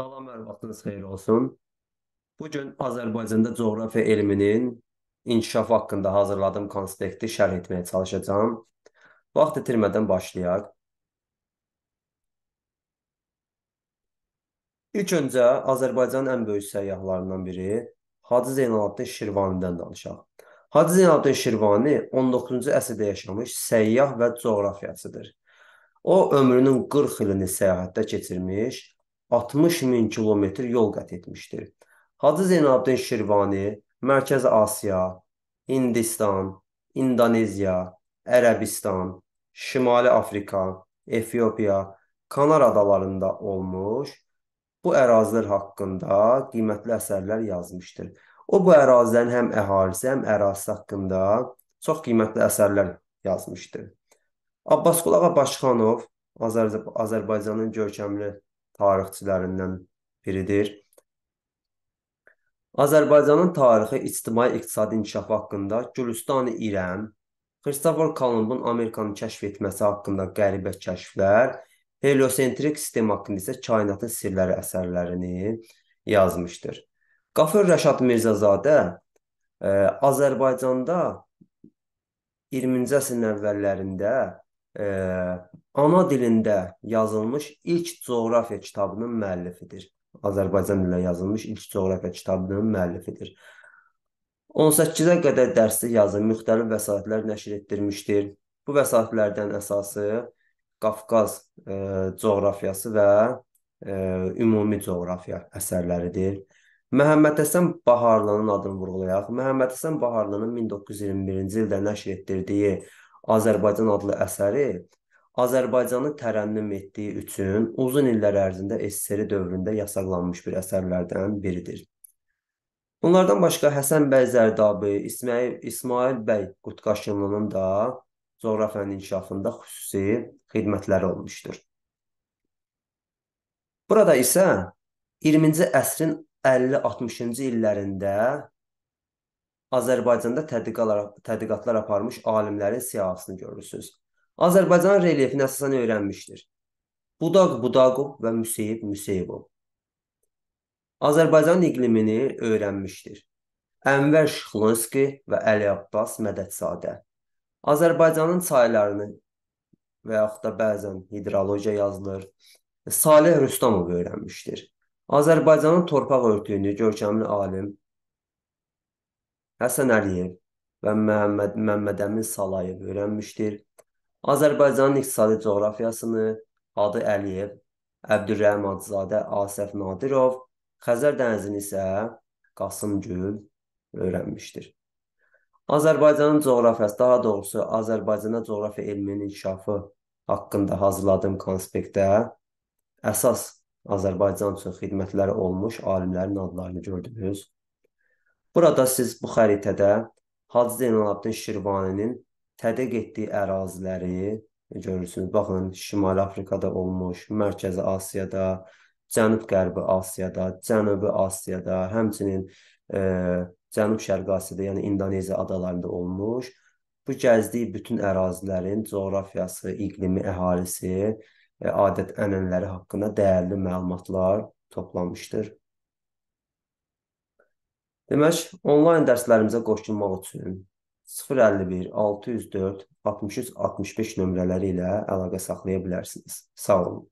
Salam, hər vaxtınız xeyir olsun. Bugün Azərbaycanda coğrafiya elminin inkişafı haqqında hazırladığım konspekti şərh etməyə çalışacağım. Vaxt itirmədən başlayaq. İlk öncə Azərbaycanın ən böyük səyyahlarından biri Hacı Zeynalabdin Şirvanidən danışaq. Hacı Zeynalabdin Şirvani 19-cu əsrdə yaşamış səyyah və coğrafiyaçıdır. O ömrünün 40 ilini səyahətdə keçirmiş, 60 min kilometr yol qət etmişdir. Hacı Zeynalabdin Şirvani Mərkəzi Asiya, Hindistan, İndoneziya, Ərəbistan, Şimali Afrika, Efiopiya, Kanar adalarında olmuş, bu ərazilər haqqında qiymətli əsərlər yazmışdır. O bu ərazilərin həm əhalisi, həm ərazisi haqqında çox qiymətli əsərlər yazmışdır. Abbasqulu Ağa Başxanov Azər Azərbaycanın görkəmli tarixçilərindən biridir. Azərbaycanın tarixi ictimai-iqtisadi inkişafı haqqında Gülüstan-ı İrəm, Kristofor Kolumbun Amerikanı kəşf etməsi haqqında qəribə kəşflər, heliosentrik sistem haqqında isə kainatın sirləri əsərlərini yazmışdır. Qafur Rəşad Mirzəzadə ə, e, Azərbaycanda 20-ci əsrin əvvəllərində e, ana dilində yazılmış ilk coğrafiya kitabının müəllifidir. Azərbaycan dilində yazılmış ilk coğrafiya kitabının müəllifidir. 18-ə qədər dərslik yazı müxtəlif vəsaitlər nəşr etdirmişdir. Bu vəsaitlərdən əsası Qafqaz e, coğrafiyası və e, ümumi coğrafiya əsərləridir. Məhəmməd Həsən Baharlının adını vurğulayaq. Məhəmməd Həsən Baharlının 1921-ci ildə nəşr etdirdiyi Azərbaycan adlı əsəri Azərbaycanı tərənnüm etdiyi üçün uzun illər ərzində SSRİ dövründə yasaqlanmış bir əsərlərdən biridir. Bunlardan başqa Həsən bəy Zərdabi, İsmail, İsmail bəy Qutqaşınlının da coğrafiyanın inkişafında xüsusi xidmətləri olmuşdur. Burada isə 20-ci əsrin 50-60-cı illərində Azərbaycanda tədqiqatlar, tədqiqatlar aparmış alimlərin siyahısını görürsünüz. Azərbaycan relyefini əsasən öyrənmişdir. Budaq Budaqov və Müseyib Müseyibov. Azərbaycan iqlimini öyrənmişdir. Ənvər Şıxlınski və Əli Abbas Mədədzadə. Azərbaycanın çaylarını və yaxud da bəzən hidrologiya yazılır. Salih Rüstamov öyrənmişdir. Azərbaycanın torpaq örtüyünü görkəmli alim Həsən Əliyev və Məhəmməd Məmməd Əmin Salayev öyrənmişdir. Azərbaycanın iqtisadi coğrafiyasını Adı Əliyev, Əbdürrəhim Adzadə, Asəf Nadirov, Xəzər dənizini isə Qasım Gül öyrənmişdir. Azərbaycanın coğrafiyası, daha doğrusu Azərbaycana coğrafiya elminin inkişafı haqqında hazırladığım konspektdə əsas Azərbaycan üçün xidmətləri olmuş alimlərin adlarını gördünüz. Burada siz bu xəritədə Hacı Zeynalabdin Şirvaninin tədqiq etdiyi əraziləri görürsünüz. Baxın, Şimali Afrikada olmuş, Mərkəzi Asiyada, Cənub-Qərbi Asiyada, Cənubi Asiyada, həmçinin e, Cənub-Şərqi Asiyada, yəni İndoneziya adalarında olmuş. Bu gəzdiyi bütün ərazilərin coğrafiyası, iqlimi, əhalisi, e, adət-ənənələri haqqında dəyərli məlumatlar toplamışdır. Demək, onlayn dərslərimizə qoşulmaq üçün 051 604 63 65 nömrələri ilə əlaqə saxlaya bilərsiniz. Sağ olun.